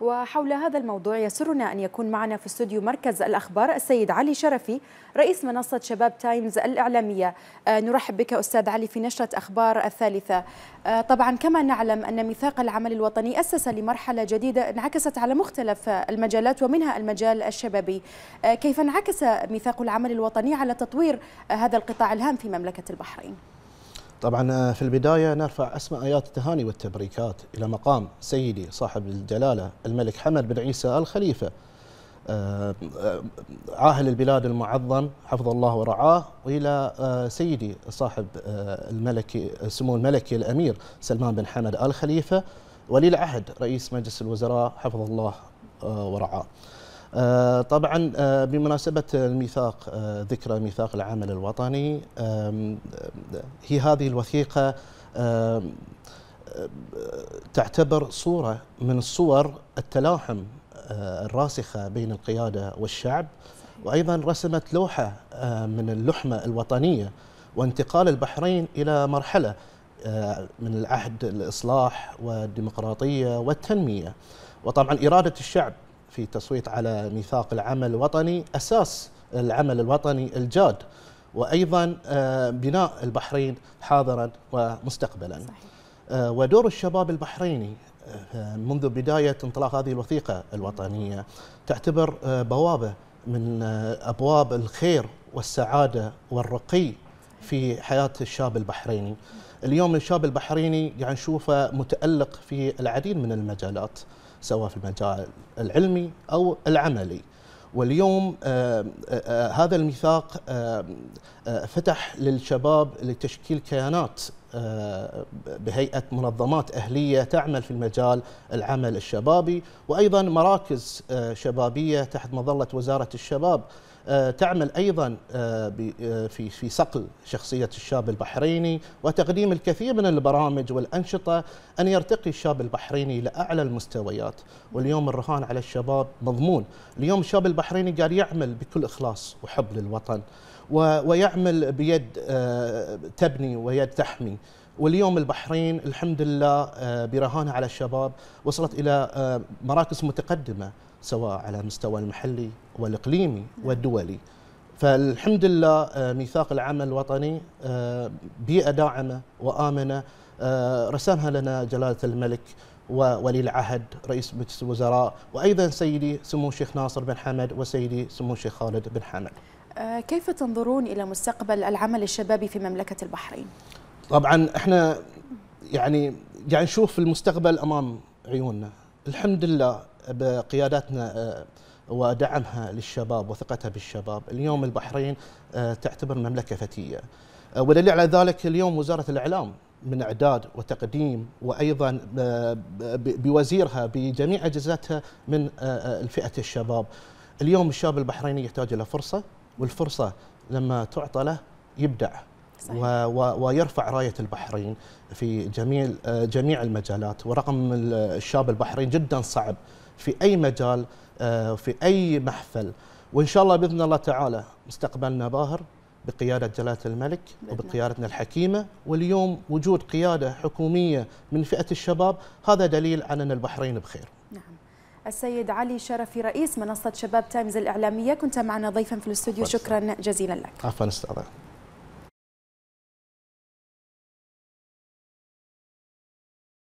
وحول هذا الموضوع يسرنا أن يكون معنا في استوديو مركز الأخبار السيد علي شرفي رئيس منصة شباب تايمز الإعلامية آه، نرحب بك أستاذ علي في نشرة أخبار الثالثة آه، طبعا كما نعلم أن ميثاق العمل الوطني أسس لمرحلة جديدة انعكست على مختلف المجالات ومنها المجال الشبابي آه، كيف انعكس ميثاق العمل الوطني على تطوير هذا القطاع الهام في مملكة البحرين؟ طبعا آه، في البداية نرفع أسماء آيات التهاني والتبريكات إلى مقام سيدي صاحب الجلالة الملك حمد بن عيسى الخليفة آه، آه، عاهل البلاد المعظم حفظ الله ورعاه والى سيدي صاحب الملكي سمو الملكي الامير سلمان بن حمد ال خليفه ولي العهد رئيس مجلس الوزراء حفظ الله ورعاه. آه، طبعا آه، بمناسبة الميثاق آه، ذكرى ميثاق العمل الوطني هي هذه الوثيقة تعتبر صورة من الصور التلاحم الراسخة بين القيادة والشعب وأيضا رسمت لوحة من اللحمة الوطنية وانتقال البحرين إلى مرحلة من العهد الإصلاح والديمقراطية والتنمية وطبعا إرادة الشعب في تصويت على ميثاق العمل الوطني أساس العمل الوطني الجاد وأيضا آه، بناء البحرين حاضرا ومستقبلا صحيح. آه، ودور الشباب البحريني آه، منذ بداية انطلاق هذه الوثيقة الوطنية تعتبر بوابة من أبواب الخير والسعادة والرقي في حياة الشاب البحريني اليوم الشاب البحريني يعني نشوفه متألق في العديد من المجالات سواء في المجال العلمي او العملي. واليوم آه، آه، آه، هذا الميثاق فتح للشباب لتشكيل كيانات بهيئه منظمات اهليه تعمل في المجال العمل الشبابي وايضا مراكز شبابيه تحت مظله وزاره الشباب آه، تعمل ايضا آه، آه، في في صقل شخصيه الشاب البحريني وتقديم الكثير من البرامج والانشطه ان يرتقي الشاب البحريني الى اعلى المستويات واليوم الرهان على الشباب مضمون اليوم الشاب البحريني قاعد يعمل بكل اخلاص وحب للوطن ويعمل بيد تبني ويد تحمي واليوم البحرين الحمد لله برهانها على الشباب وصلت الى مراكز متقدمه سواء على مستوى المحلي والإقليمي والدولي فالحمد لله آه، ميثاق العمل الوطني آه، بيئة داعمة وآمنة آه، رسمها لنا جلالة الملك وولي العهد رئيس مجلس الوزراء وأيضا سيدي سمو الشيخ ناصر بن حمد وسيدي سمو الشيخ خالد بن حمد كيف تنظرون إلى مستقبل العمل الشبابي في مملكة البحرين؟ طبعا احنا يعني قاعد يعني نشوف المستقبل أمام عيوننا الحمد لله بقيادتنا آه، ودعمها للشباب وثقتها بالشباب اليوم البحرين آه، تعتبر مملكة فتية آه، ودليل على ذلك اليوم وزارة الإعلام من اعداد وتقديم وايضا بوزيرها بجميع اجهزتها من الفئة الشباب. اليوم الشاب البحريني يحتاج الى فرصه والفرصه لما تعطى له يبدع ويرفع راية البحرين في جميع آه، جميع المجالات ورقم الشاب البحرين جدا صعب في أي مجال آه، في أي محفل وإن شاء الله بإذن الله تعالى مستقبلنا باهر بقيادة جلالة الملك وبقيادتنا الحكيمة واليوم وجود قيادة حكومية من فئة الشباب هذا دليل على أن البحرين بخير نعم. السيد علي شرفي رئيس منصة شباب تايمز الإعلامية كنت معنا ضيفا في الاستوديو شكرا جزيلا لك عفوا استاذ